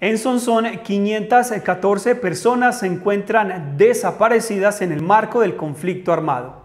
En Son, 514 personas se encuentran desaparecidas en el marco del conflicto armado.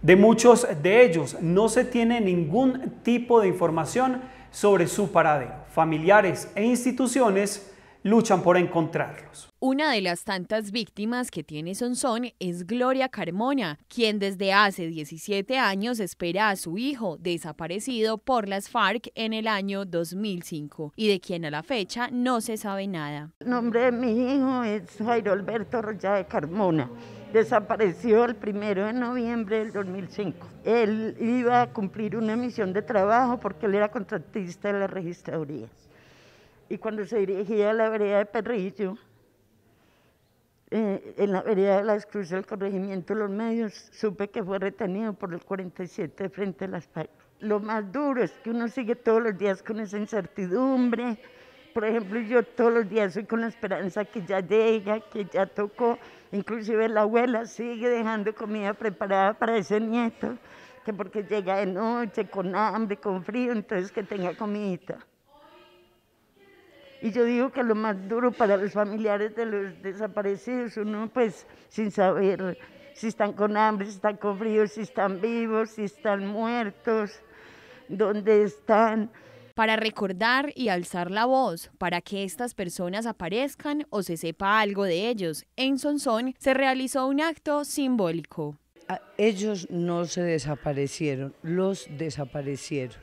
De muchos de ellos no se tiene ningún tipo de información sobre su paradero. Familiares e instituciones luchan por encontrarlos. Una de las tantas víctimas que tiene Sonson es Gloria Carmona, quien desde hace 17 años espera a su hijo, desaparecido por las FARC en el año 2005, y de quien a la fecha no se sabe nada. El nombre de mi hijo es Jairo Alberto Roya de Carmona. Desapareció el primero de noviembre del 2005. Él iba a cumplir una misión de trabajo porque él era contratista de la registraduría. Y cuando se dirigía a la vereda de Perrillo, eh, en la vereda de la cruces del corregimiento de los medios, supe que fue retenido por el 47 frente a las e paredes. Lo más duro es que uno sigue todos los días con esa incertidumbre. Por ejemplo, yo todos los días soy con la esperanza que ya llega, que ya tocó. Inclusive la abuela sigue dejando comida preparada para ese nieto, que porque llega de noche, con hambre, con frío, entonces que tenga comidita. Y yo digo que lo más duro para los familiares de los desaparecidos, uno pues sin saber si están con hambre, si están con frío, si están vivos, si están muertos, dónde están. Para recordar y alzar la voz, para que estas personas aparezcan o se sepa algo de ellos, en Sonsón se realizó un acto simbólico. Ah, ellos no se desaparecieron, los desaparecieron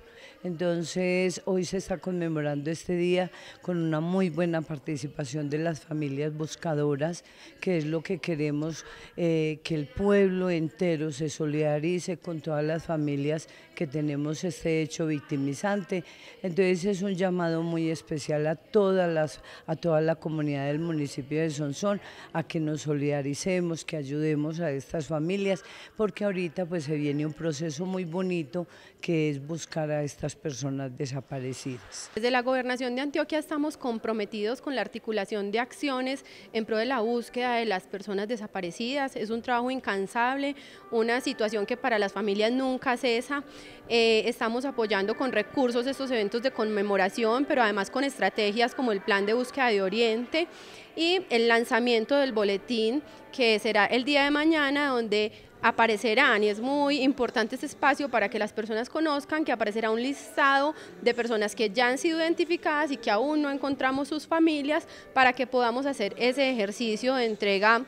entonces hoy se está conmemorando este día con una muy buena participación de las familias buscadoras, que es lo que queremos eh, que el pueblo entero se solidarice con todas las familias que tenemos este hecho victimizante. Entonces es un llamado muy especial a todas las, a toda la comunidad del municipio de Sonsón a que nos solidaricemos, que ayudemos a estas familias, porque ahorita pues se viene un proceso muy bonito que es buscar a estas personas desaparecidas. Desde la Gobernación de Antioquia estamos comprometidos con la articulación de acciones en pro de la búsqueda de las personas desaparecidas. Es un trabajo incansable, una situación que para las familias nunca cesa. Eh, estamos apoyando con recursos estos eventos de conmemoración, pero además con estrategias como el Plan de Búsqueda de Oriente y el lanzamiento del boletín que será el día de mañana, donde aparecerán, y es muy importante este espacio para que las personas conozcan que aparecerá un listado de personas que ya han sido identificadas y que aún no encontramos sus familias para que podamos hacer ese ejercicio de entrega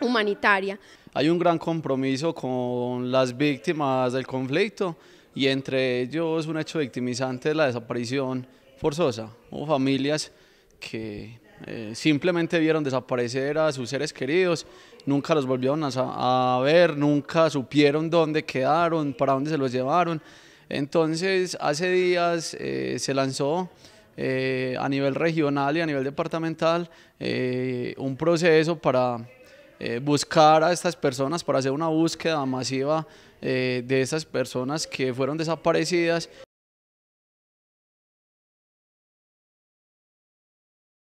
humanitaria. Hay un gran compromiso con las víctimas del conflicto y entre ellos un hecho victimizante de la desaparición forzosa o familias que eh, simplemente vieron desaparecer a sus seres queridos, nunca los volvieron a, ver, nunca supieron dónde quedaron, para dónde se los llevaron. Entonces, hace días eh, se lanzó eh, a nivel regional y a nivel departamental un proceso para buscar a estas personas, para hacer una búsqueda masiva de estas personas que fueron desaparecidas